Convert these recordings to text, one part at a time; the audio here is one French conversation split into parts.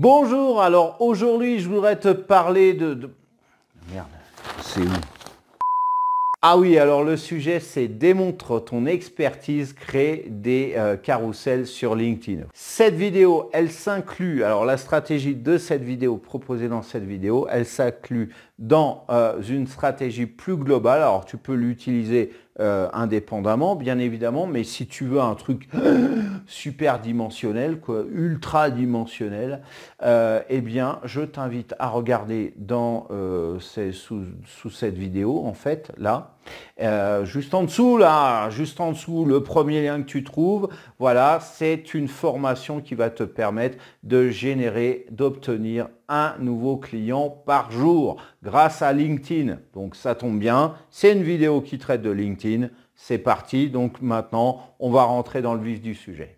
Bonjour, alors aujourd'hui je voudrais te parler de... Merde, c'est où ah oui, alors le sujet c'est démontre ton expertise, crée des carrousels euh, carousels sur LinkedIn. Cette vidéo, elle s'inclut, alors la stratégie de cette vidéo proposée dans cette vidéo, elle s'inclut dans euh, une stratégie plus globale. Alors tu peux l'utiliser euh, indépendamment, bien évidemment, mais si tu veux un truc super dimensionnel, quoi, ultra dimensionnel, euh, eh bien, je t'invite à regarder dans, euh, ces, sous, cette vidéo, en fait, là, euh, juste en dessous, là, juste en dessous, le premier lien que tu trouves, voilà, c'est une formation qui va te permettre de générer, d'obtenir un nouveau client par jour grâce à LinkedIn. Donc ça tombe bien, c'est une vidéo qui traite de LinkedIn. C'est parti, donc maintenant, on va rentrer dans le vif du sujet.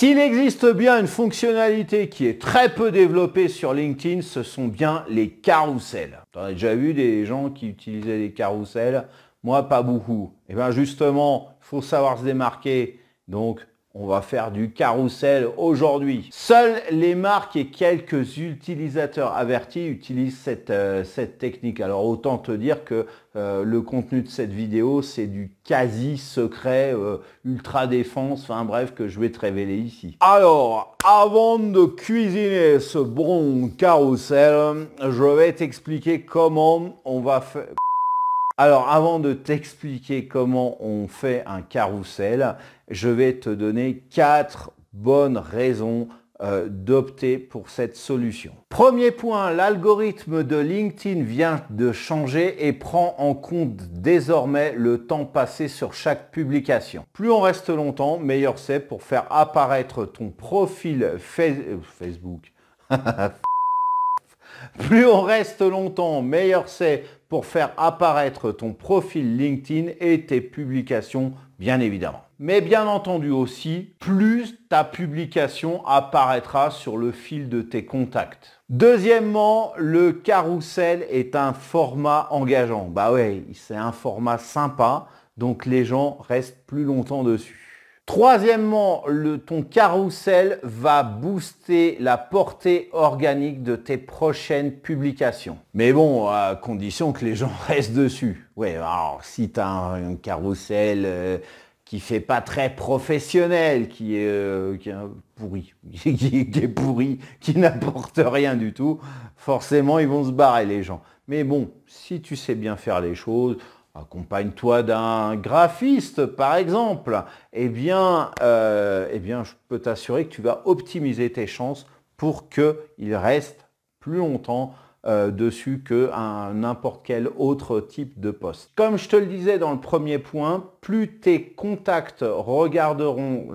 S'il existe bien une fonctionnalité qui est très peu développée sur LinkedIn, ce sont bien les carousels. T'en as déjà vu des gens qui utilisaient des carousels Moi, pas beaucoup. Et eh bien justement, il faut savoir se démarquer. Donc, on va faire du carrousel aujourd'hui. Seules les marques et quelques utilisateurs avertis utilisent cette, euh, technique. Alors autant te dire que euh, le contenu de cette vidéo, c'est du quasi secret, euh, ultra défense, enfin bref, que je vais te révéler ici. Alors, avant de cuisiner ce bon carrousel, je vais t'expliquer comment on va faire... Alors avant de t'expliquer comment on fait un carrousel, je vais te donner quatre bonnes raisons euh, d'opter pour cette solution. Premier point, l'algorithme de LinkedIn vient de changer et prend en compte désormais le temps passé sur chaque publication. Plus on reste longtemps, meilleur c'est pour faire apparaître ton profil euh, Facebook. Plus on reste longtemps, meilleur c'est pour faire apparaître ton profil LinkedIn et tes publications, bien évidemment. Mais bien entendu aussi, plus ta publication apparaîtra sur le fil de tes contacts. Deuxièmement, le carrousel est un format engageant. Bah ouais, c'est un format sympa, donc les gens restent plus longtemps dessus. Troisièmement, le, ton carrousel va booster la portée organique de tes prochaines publications. Mais bon, à condition que les gens restent dessus. Ouais, alors si tu as un, carrousel euh, qui fait pas très professionnel, qui est, euh, qui est pourri, qui est pourri, qui n'apporte rien du tout, forcément ils vont se barrer les gens. Mais bon, si tu sais bien faire les choses, accompagne-toi d'un graphiste par exemple, eh, euh, eh bien, je peux t'assurer que tu vas optimiser tes chances pour qu'il reste plus longtemps euh, dessus que n'importe quel autre type de poste. Comme je te le disais dans le premier point, plus tes contacts regarderont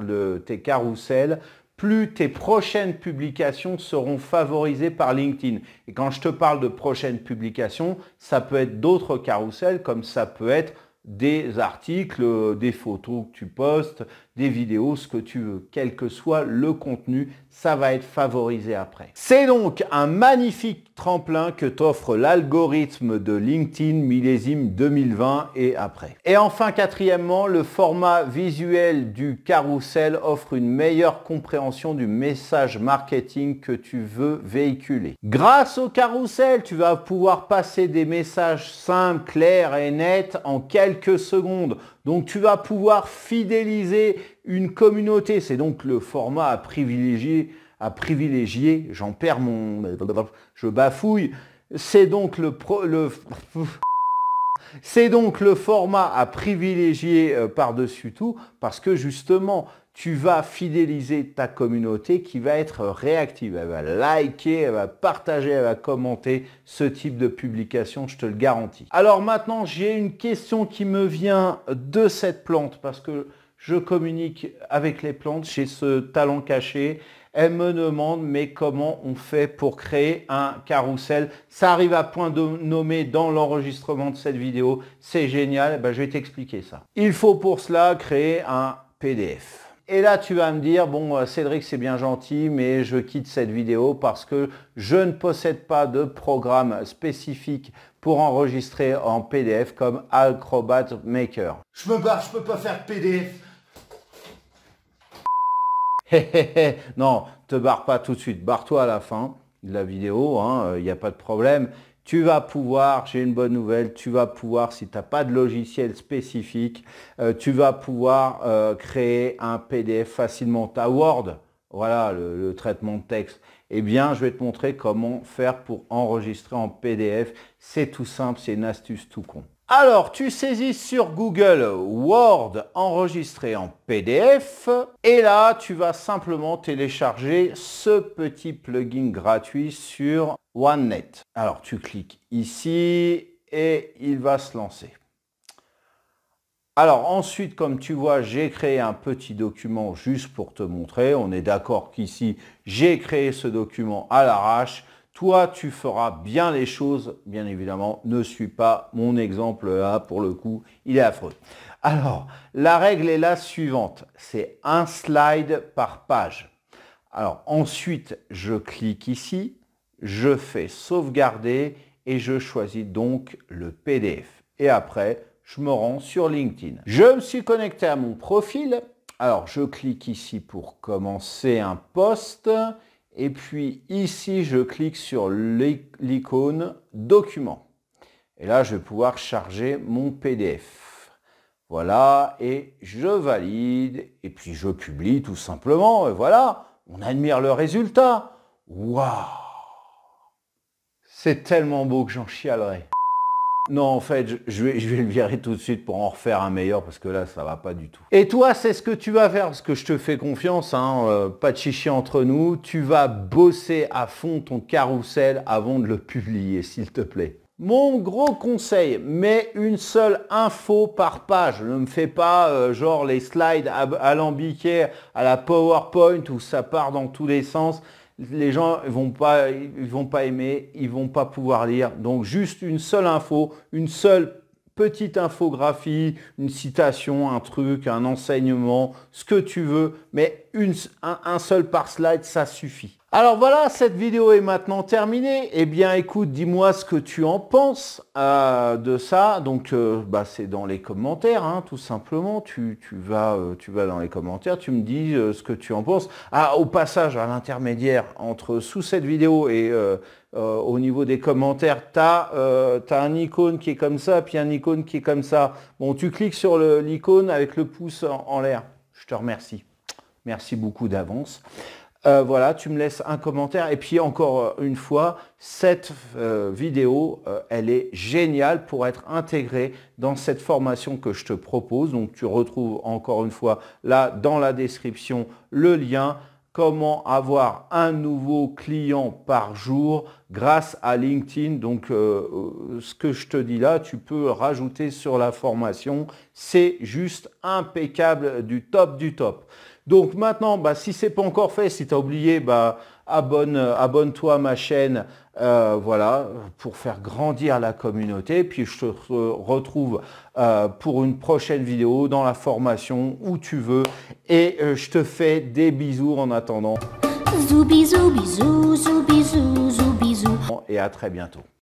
tes carousels, plus tes prochaines publications seront favorisées par LinkedIn. Et quand je te parle de prochaines publications, ça peut être d'autres carousels comme ça peut être des articles, des photos que tu postes, des vidéos, ce que tu veux. Quel que soit le contenu, ça va être favorisé après. C'est donc un magnifique tremplin que t'offre l'algorithme de LinkedIn millésime 2020 et après. Et enfin, quatrièmement, le format visuel du carrousel offre une meilleure compréhension du message marketing que tu veux véhiculer. Grâce au carrousel, tu vas pouvoir passer des messages simples, clairs et nets en quelques secondes. Donc tu vas pouvoir fidéliser une communauté. C'est donc le format à privilégier. À privilégier. J'en perds mon... Je bafouille. C'est donc le... Pro... le... C'est donc le format à privilégier euh, par-dessus tout parce que justement, tu vas fidéliser ta communauté qui va être réactive. Elle va liker, elle va partager, elle va commenter ce type de publication, je te le garantis. Alors maintenant, j'ai une question qui me vient de cette plante parce que je communique avec les plantes, j'ai ce talent caché. Elle me demande, mais comment on fait pour créer un carrousel Ça arrive à point de nommer dans l'enregistrement de cette vidéo. C'est génial, eh ben, je vais t'expliquer ça. Il faut pour cela créer un PDF. Et là, tu vas me dire, bon, euh, Cédric, c'est bien gentil, mais je quitte cette vidéo parce que je ne possède pas de programme spécifique pour enregistrer en PDF comme Acrobat Maker. Je me barre, je peux pas faire PDF. non, te barre pas tout de suite, barre-toi à la fin la vidéo, il hein, n'y euh, a pas de problème. Tu vas pouvoir, j'ai une bonne nouvelle, tu vas pouvoir, si tu n'as pas de logiciel spécifique, euh, tu vas pouvoir euh, créer un PDF facilement. Ta Word, voilà le, le, traitement de texte. Eh bien, je vais te montrer comment faire pour enregistrer en PDF. C'est tout simple, c'est une astuce tout con. Alors, tu saisis sur Google Word enregistré en PDF et là, tu vas simplement télécharger ce petit plugin gratuit sur OneNet. Alors, tu cliques ici et il va se lancer. Alors ensuite, comme tu vois, j'ai créé un petit document juste pour te montrer. On est d'accord qu'ici, j'ai créé ce document à l'arrache. Toi, tu feras bien les choses, bien évidemment. Ne suis pas mon exemple A, pour le coup, il est affreux. Alors, la règle est la suivante. C'est un slide par page. Alors, ensuite, je clique ici, je fais sauvegarder et je choisis donc le PDF. Et après, je me rends sur LinkedIn. Je me suis connecté à mon profil. Alors, je clique ici pour commencer un poste. Et puis ici, je clique sur l'icône document. Et là, je vais pouvoir charger mon PDF. Voilà, et je valide, et puis je publie tout simplement, et voilà, on admire le résultat. Waouh C'est tellement beau que j'en chialerai. Non, en fait, je, vais, le virer tout de suite pour en refaire un meilleur parce que là, ça va pas du tout. Et toi, c'est ce que tu vas faire parce que je te fais confiance, hein, euh, pas de chichi entre nous. Tu vas bosser à fond ton carrousel avant de le publier, s'il te plaît. Mon gros conseil, mets une seule info par page. Ne me fais pas euh, genre les slides alambiqués à la PowerPoint où ça part dans tous les sens les gens ne vont, pas, vont pas aimer, ils vont pas pouvoir lire. Donc juste une seule info, une seule petite infographie, une citation, un truc, un enseignement, ce que tu veux, mais un, seul par slide, ça suffit. Alors voilà, cette vidéo est maintenant terminée. Eh bien écoute, dis-moi ce que tu en penses euh, de ça. Donc euh, bah, c'est dans les commentaires, hein, tout simplement. Tu, euh, vas, dans les commentaires, tu me dis ce que tu en penses. Ah, au passage, à l'intermédiaire, entre sous cette vidéo et au niveau des commentaires, tu as, un icône qui est comme ça, puis un icône qui est comme ça. Bon, tu cliques sur l'icône avec le pouce en l'air. Je te remercie. Merci beaucoup d'avance. Euh, voilà, tu me laisses un commentaire. Et puis encore euh, une fois, cette euh, vidéo, elle est géniale pour être intégrée dans cette formation que je te propose. Donc tu retrouves encore une fois là dans la description le lien comment avoir un nouveau client par jour grâce à LinkedIn. Donc ce que je te dis là, tu peux rajouter sur la formation. C'est juste impeccable du top du top. Donc maintenant, bah, si ce n'est pas encore fait, si tu as oublié, bah, abonne, euh, toi à ma chaîne, euh, pour faire grandir la communauté. Puis je te retrouve euh, pour une prochaine vidéo dans la formation où tu veux. Et je te fais des bisous en attendant. Bisous, bisous, bisous, bisous, bisous. Et à très bientôt.